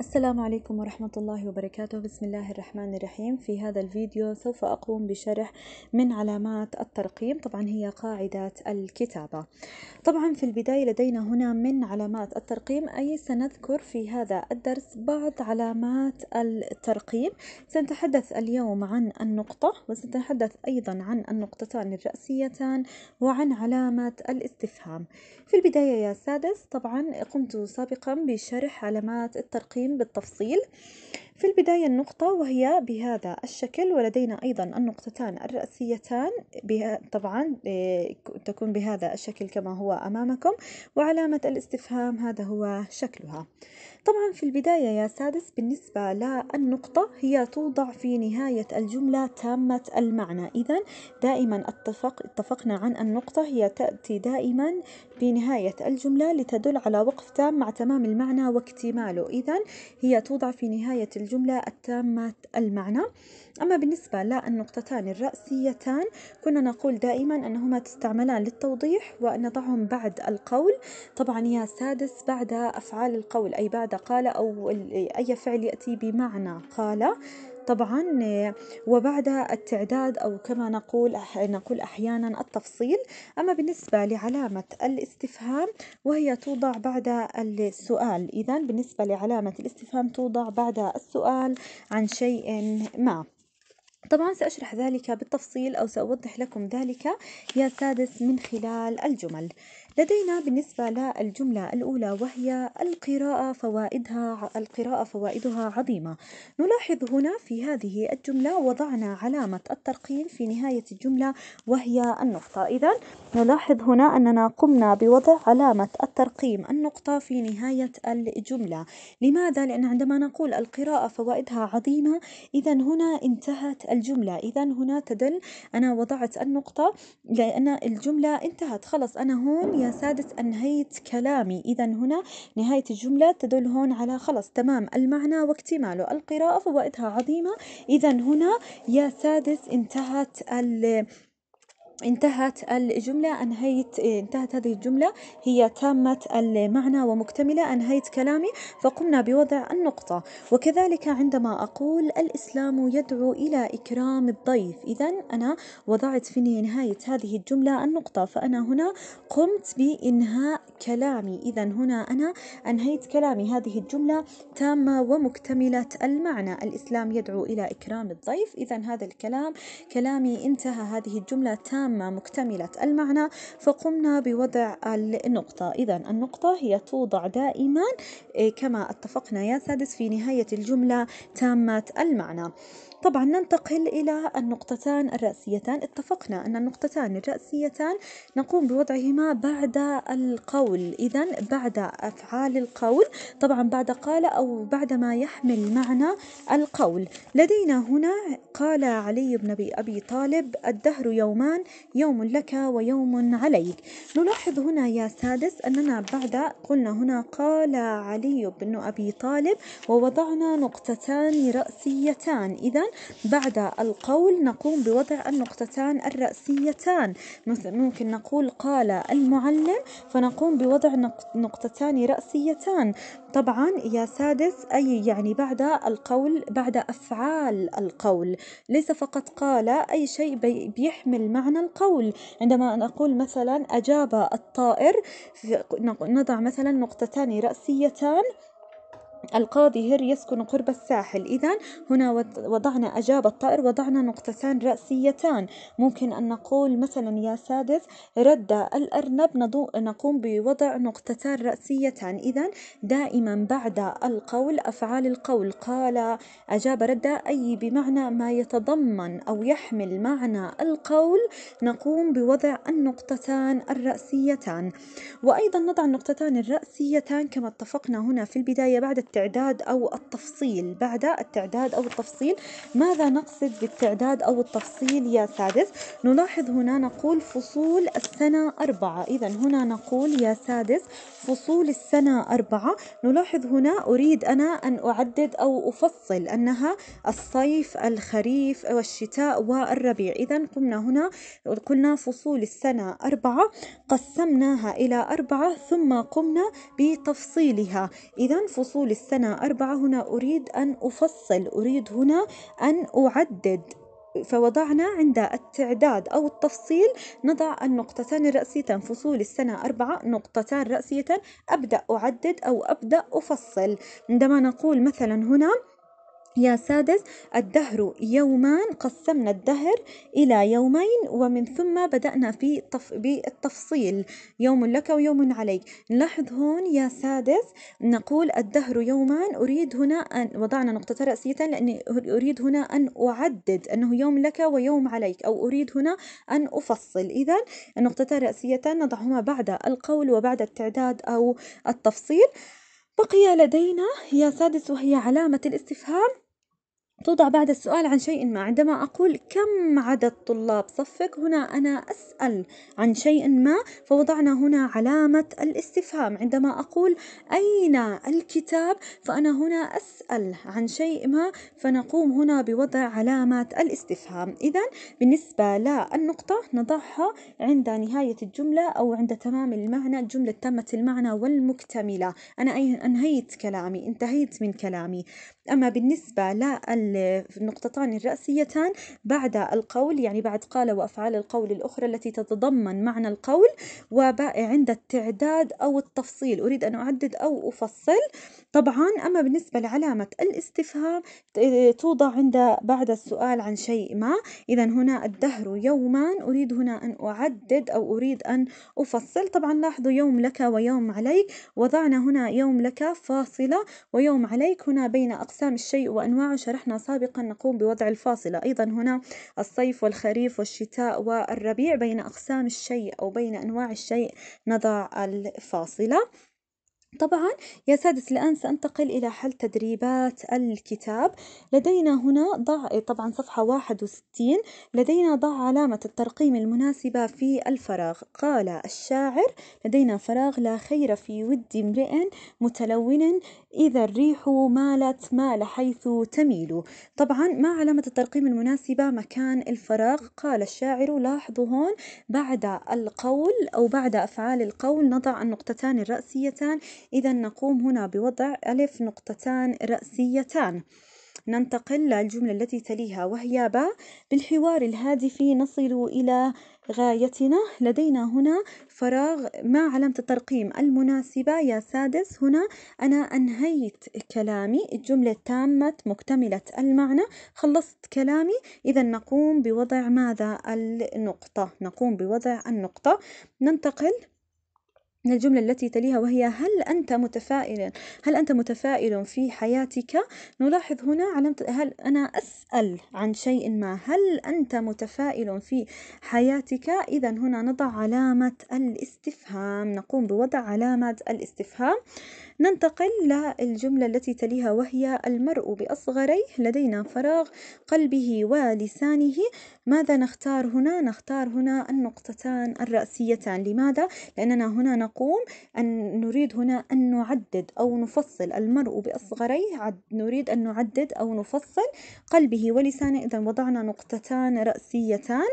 السلام عليكم ورحمة الله وبركاته بسم الله الرحمن الرحيم في هذا الفيديو سوف أقوم بشرح من علامات الترقيم طبعا هي قاعدة الكتابة طبعا في البداية لدينا هنا من علامات الترقيم أي سنذكر في هذا الدرس بعض علامات الترقيم سنتحدث اليوم عن النقطة وسنتحدث أيضا عن النقطتان الرأسيتان وعن علامة الاستفهام في البداية يا سادس طبعا قمت سابقا بشرح علامات الترقيم بالتفصيل في البداية النقطة وهي بهذا الشكل ولدينا أيضا النقطتان الرأسيتان بها طبعا آه، تكون بهذا الشكل كما هو أمامكم وعلامة الاستفهام هذا هو شكلها طبعا في البداية يا سادس بالنسبة للنقطة هي توضع في نهاية الجملة تامة المعنى إذا دائما اتفق اتفقنا عن النقطة هي تأتي دائما بنهاية الجملة لتدل على وقف تام مع تمام المعنى واكتماله إذا هي توضع في نهاية الجملة الجملة التامة المعنى أما بالنسبة للنقطتان الرأسيتان كنا نقول دائما أنهما تستعملان للتوضيح ونضعهم بعد القول طبعا يا سادس بعد أفعال القول أي بعد قال أو أي فعل يأتي بمعنى قال طبعاً وبعد التعداد أو كما نقول نقول أحياناً التفصيل أما بالنسبة لعلامة الاستفهام وهي توضع بعد السؤال إذا بالنسبة لعلامة الاستفهام توضع بعد السؤال عن شيء ما طبعا سأشرح ذلك بالتفصيل أو سأوضح لكم ذلك يا سادس من خلال الجمل. لدينا بالنسبة للجملة الأولى وهي القراءة فوائدها القراءة فوائدها عظيمة نلاحظ هنا في هذه الجملة وضعنا علامة الترقيم في نهاية الجملة وهي النقطة إذا نلاحظ هنا أننا قمنا بوضع علامة الترقيم النقطة في نهاية الجملة لماذا؟ لأن عندما نقول القراءة فوائدها عظيمة إذا هنا انتهت الجملة إذا هنا تدل أنا وضعت النقطة لأن الجملة انتهت خلص أنا هون سادس أنهيت كلامي إذا هنا نهاية الجملة تدل هون على خلص تمام المعنى واكتماله القراءة فوائدها عظيمة إذا هنا يا سادس انتهت انتهت الجملة أنهيت إيه، انتهت هذه الجملة هي تامة المعنى ومكتملة أنهيت كلامي فقمنا بوضع النقطة وكذلك عندما أقول الإسلام يدعو إلى إكرام الضيف إذا أنا وضعت في نهاية هذه الجملة النقطة فأنا هنا قمت بإنهاء كلامي إذا هنا أنا أنهيت كلامي هذه الجملة تامة ومكتملة المعنى الإسلام يدعو إلى إكرام الضيف إذا هذا الكلام كلامي انتهى هذه الجملة تامة مكتملة المعنى فقمنا بوضع النقطة إذا النقطة هي توضع دائما إيه، كما اتفقنا يا سادس في نهاية الجملة تامة المعنى طبعا ننتقل إلى النقطتان الرأسيتان اتفقنا أن النقطتان الرأسيتان نقوم بوضعهما بعد القول إذا بعد أفعال القول طبعا بعد قال أو بعد ما يحمل معنى القول لدينا هنا قال علي بن أبي, أبي طالب الدهر يومان يوم لك ويوم عليك نلاحظ هنا يا سادس أننا بعد قلنا هنا قال علي بن أبي طالب ووضعنا نقطتان رأسيتان إذا بعد القول نقوم بوضع النقطتان الرأسيتان مثل ممكن نقول قال المعلم فنقوم بوضع نقطتان رأسيتان طبعا يا سادس أي يعني بعد القول بعد أفعال القول ليس فقط قال أي شيء بيحمل معنى القول عندما نقول مثلا أجاب الطائر نضع مثلا نقطتان رأسيتان القاضي هير يسكن قرب الساحل إذا هنا وضعنا أجاب الطائر وضعنا نقطتان رأسيتان ممكن أن نقول مثلا يا سادس رد الأرنب نقوم بوضع نقطتان رأسيتان إذا دائما بعد القول أفعال القول قال أجاب رد أي بمعنى ما يتضمن أو يحمل معنى القول نقوم بوضع النقطتان الرأسيتان وأيضا نضع النقطتان الرأسيتان كما اتفقنا هنا في البداية بعد التعليم التعداد أو التفصيل بعد التعداد أو التفصيل ماذا نقصد بالتعداد أو التفصيل يا سادس نلاحظ هنا نقول فصول السنة أربعة إذا هنا نقول يا سادس فصول السنة أربعة نلاحظ هنا أريد أنا أن أعدد أو أفصل أنها الصيف الخريف والشتاء والربيع إذا قمنا هنا قلنا فصول السنة أربعة قسمناها إلى أربعة ثم قمنا بتفصيلها إذا فصول السنة أربعة هنا أريد أن أفصل أريد هنا أن أعدد فوضعنا عند التعداد أو التفصيل نضع النقطتان الرأسيتان فصول السنة أربعة نقطتان رأسيتان أبدأ أعدد أو أبدأ أفصل عندما نقول مثلا هنا يا سادس الدهر يومان قسمنا الدهر إلى يومين ومن ثم بدأنا في طف بالتفصيل يوم لك ويوم عليك نلاحظ هون يا سادس نقول الدهر يومان أريد هنا أن وضعنا نقطة رأسية لأني أريد هنا أن أعدد أنه يوم لك ويوم عليك أو أريد هنا أن أفصل إذا النقطتان رأسيتان نضعهما بعد القول وبعد التعداد أو التفصيل بقي لدينا هي سادس وهي علامة الاستفهام توضع بعد السؤال عن شيء ما عندما أقول كم عدد طلاب صفك هنا أنا أسأل عن شيء ما فوضعنا هنا علامة الاستفهام عندما أقول أين الكتاب فأنا هنا أسأل عن شيء ما فنقوم هنا بوضع علامة الاستفهام إذا بالنسبة للنقطة نضعها عند نهاية الجملة أو عند تمام المعنى الجملة تمت المعنى والمكتملة أنا أنهيت كلامي انتهيت من كلامي أما بالنسبة للنقطتان الرئيسيتان بعد القول يعني بعد قال وأفعال القول الأخرى التي تتضمن معنى القول وعند التعداد أو التفصيل أريد أن أعدد أو أفصل طبعا أما بالنسبة لعلامة الاستفهام توضع عند بعد السؤال عن شيء ما إذا هنا الدهر يومان أريد هنا أن أعدد أو أريد أن أفصل طبعا لاحظوا يوم لك ويوم عليك وضعنا هنا يوم لك فاصلة ويوم عليك هنا بين أقسام الشيء وأنواعه شرحنا سابقا نقوم بوضع الفاصلة أيضا هنا الصيف والخريف والشتاء والربيع بين أقسام الشيء أو بين أنواع الشيء نضع الفاصلة. طبعا يا سادس الآن سأنتقل إلى حل تدريبات الكتاب, لدينا هنا ضع طبعا صفحة واحد وستين, لدينا ضع علامة الترقيم المناسبة في الفراغ, قال الشاعر: لدينا فراغ لا خير في ود امرئ متلون إذا الريح مالت مال حيث تميل, طبعا ما علامة الترقيم المناسبة مكان الفراغ؟ قال الشاعر لاحظوا هون بعد القول أو بعد أفعال القول نضع النقطتان الرأسيتان إذا نقوم هنا بوضع ألف نقطتان رأسيتان ننتقل للجملة التي تليها وهي با بالحوار الهادفي نصل إلى غايتنا لدينا هنا فراغ ما علامة الترقيم المناسبة يا سادس هنا أنا أنهيت كلامي الجملة تامة مكتملة المعنى خلصت كلامي إذا نقوم بوضع ماذا النقطة نقوم بوضع النقطة ننتقل من الجملة التي تليها وهي هل أنت متفائل هل أنت متفائل في حياتك نلاحظ هنا علامة هل أنا أسأل عن شيء ما هل أنت متفائل في حياتك إذا هنا نضع علامة الاستفهام نقوم بوضع علامة الاستفهام ننتقل للجملة التي تليها وهي المرء بأصغريه لدينا فراغ قلبه ولسانه ماذا نختار هنا نختار هنا النقطتان الرأسيتان لماذا لأننا هنا نقوم أن نريد هنا أن نعدد أو نفصل المرء بأصغريه عد نريد أن نعدد أو نفصل قلبه ولسانه إذا وضعنا نقطتان رأسيتان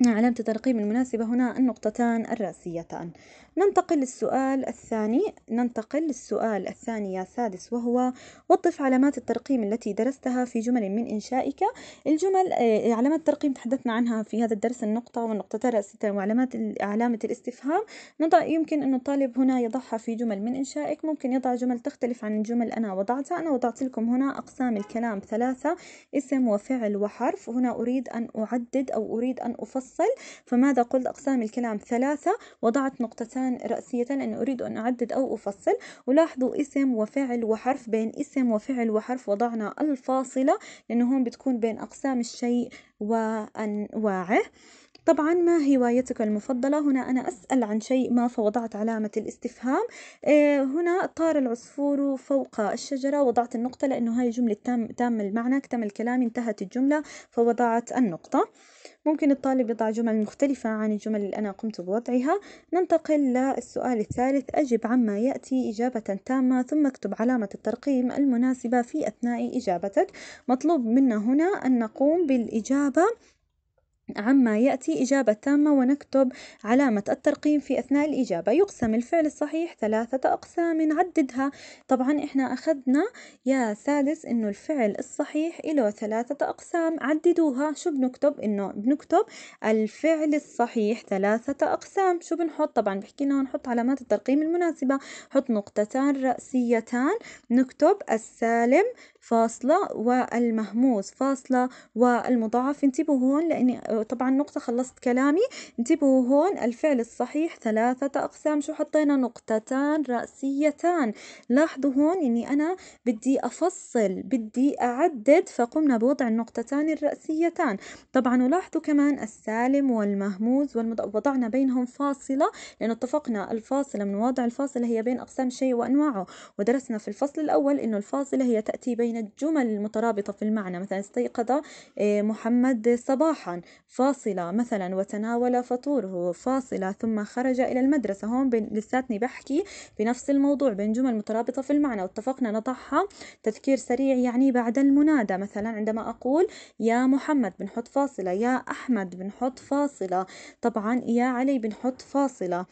نعم، علامة الترقيم المناسبة هنا النقطتان الرأسيتان ننتقل للسؤال الثاني ننتقل للسؤال الثاني يا سادس وهو وظف علامات الترقيم التي درستها في جمل من إنشائك الجمل آه، علامات الترقيم تحدثنا عنها في هذا الدرس النقطة والنقطتين الرئيسيتين وعلامات علامة الاستفهام نضع يمكن أن الطالب هنا يضعها في جمل من إنشائك ممكن يضع جمل تختلف عن الجمل أنا وضعتها أنا وضعت لكم هنا أقسام الكلام ثلاثة اسم وفعل وحرف هنا أريد أن أعدد أو أريد أن أفصل فماذا قلت أقسام الكلام ثلاثة وضعت نقطتان رأسان رأسيتان لأني أريد أن أعدد أو أفصل ولاحظوا اسم وفعل وحرف بين اسم وفعل وحرف وضعنا الفاصلة لأنه هون بتكون بين أقسام الشيء وأنواعه طبعا ما هوايتك المفضلة؟ هنا أنا أسأل عن شيء ما فوضعت علامة الاستفهام آه، هنا طار العصفور فوق الشجرة وضعت النقطة لأنه هاي جملة تام تامة المعنى اكتمل الكلام انتهت الجملة فوضعت النقطة ممكن الطالب يضع جمل مختلفة عن الجمل اللي أنا قمت بوضعها ننتقل للسؤال الثالث أجب عما يأتي إجابة تامة ثم اكتب علامة الترقيم المناسبة في أثناء إجابتك مطلوب منا هنا أن نقوم بالإجابة عما يأتي إجابة تامة ونكتب علامة الترقيم في أثناء الإجابة يقسم الفعل الصحيح ثلاثة أقسام نعددها طبعا إحنا أخذنا يا سادس إنه الفعل الصحيح إله ثلاثة أقسام عددوها شو بنكتب إنه بنكتب الفعل الصحيح ثلاثة أقسام شو بنحط طبعا بحكينا نحط علامات الترقيم المناسبة حط نقطتان رأسيتان نكتب السالم فاصلة والمهموس فاصلة والمضاعف انتبهوا هون لأني طبعا نقطة خلصت كلامي انتبهوا هون الفعل الصحيح ثلاثة أقسام شو حطينا نقطتان رأسيتان لاحظوا هون إني يعني أنا بدي أفصل بدي أعدد فقمنا بوضع النقطتان الرأسيتان طبعا ولاحظوا كمان السالم والمهموز وضعنا بينهم فاصلة لأنه اتفقنا الفاصلة من وضع الفاصلة هي بين أقسام شيء وأنواعه ودرسنا في الفصل الأول إنه الفاصلة هي تأتي بين الجمل المترابطة في المعنى مثلا استيقظ آه، محمد صباحا فاصلة مثلا وتناول فطوره فاصلة ثم خرج إلى المدرسة هون بن... لساتني بحكي بنفس الموضوع بين جمل مترابطة في المعنى واتفقنا نضعها تذكير سريع يعني بعد المنادى مثلا عندما أقول يا محمد بنحط فاصلة يا أحمد بنحط فاصلة طبعا يا علي بنحط فاصلة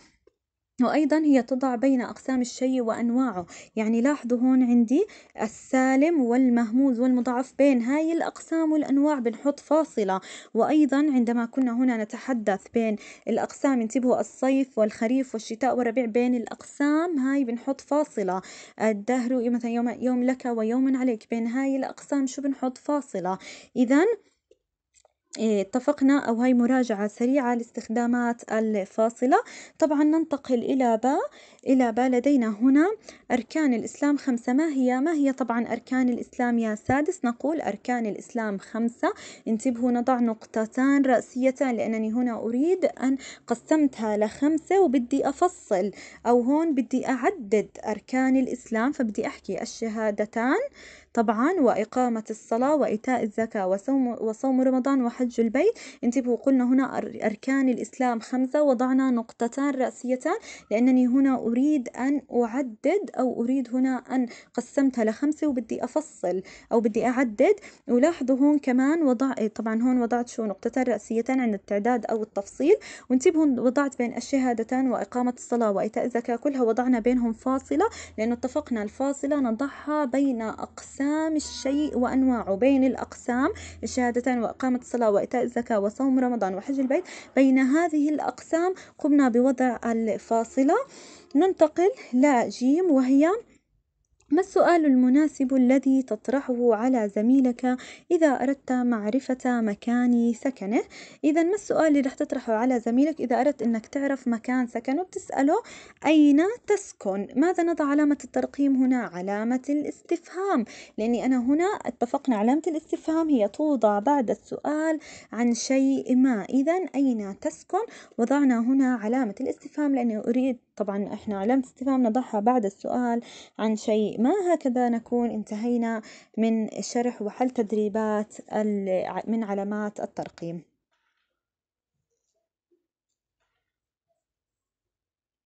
وأيضا هي تضع بين أقسام الشيء وأنواعه، يعني لاحظوا هون عندي السالم والمهموز والمضاعف بين هاي الأقسام والأنواع بنحط فاصلة، وأيضا عندما كنا هنا نتحدث بين الأقسام انتبهوا الصيف والخريف والشتاء والربيع بين الأقسام هاي بنحط فاصلة، الدهر مثلا يوم يوم لك ويوم عليك بين هاي الأقسام شو بنحط فاصلة، إذا. إيه، اتفقنا أو هاي مراجعة سريعة لاستخدامات الفاصلة طبعا ننتقل إلى باء إلى باء لدينا هنا أركان الإسلام خمسة ما هي؟ ما هي طبعا أركان الإسلام يا سادس نقول أركان الإسلام خمسة انتبهوا نضع نقطتان رأسيتان لأنني هنا أريد أن قسمتها لخمسة وبدي أفصل أو هون بدي أعدد أركان الإسلام فبدي أحكي الشهادتان طبعا وإقامة الصلاة وإيتاء الزكاة وصوم, وصوم رمضان وحج البيت انتبهوا قلنا هنا أركان الإسلام خمسة وضعنا نقطتان رأسيتان لأنني هنا أريد أن أعدد أو أريد هنا أن قسمتها لخمسة وبدي أفصل أو بدي أعدد ولاحظوا هون كمان وضع إيه، طبعا هون وضعت شو نقطتان رأسيتان عند التعداد أو التفصيل وانتبهوا وضعت بين الشهادتان وإقامة الصلاة وإيتاء الزكاة كلها وضعنا بينهم فاصلة لأنه اتفقنا الفاصلة نضعها بين أقسام أقسام الشيء وأنواعه بين الأقسام الشهادتان وإقامة الصلاة وإيتاء الزكاة وصوم رمضان وحج البيت بين هذه الأقسام قمنا بوضع الفاصلة ننتقل لجيم وهي ما السؤال المناسب الذي تطرحه على زميلك إذا أردت معرفة مكان سكنه؟ إذاً ما السؤال اللي رح تطرحه على زميلك إذا أردت إنك تعرف مكان سكنه؟ بتسأله أين تسكن؟ ماذا نضع علامة الترقيم هنا؟ علامة الاستفهام لأني أنا هنا اتفقنا علامة الاستفهام هي توضع بعد السؤال عن شيء ما إذاً أين تسكن؟ وضعنا هنا علامة الاستفهام لأني أريد طبعا إحنا علامة استفهام نضعها بعد السؤال عن شيء ما هكذا نكون انتهينا من شرح وحل تدريبات من علامات الترقيم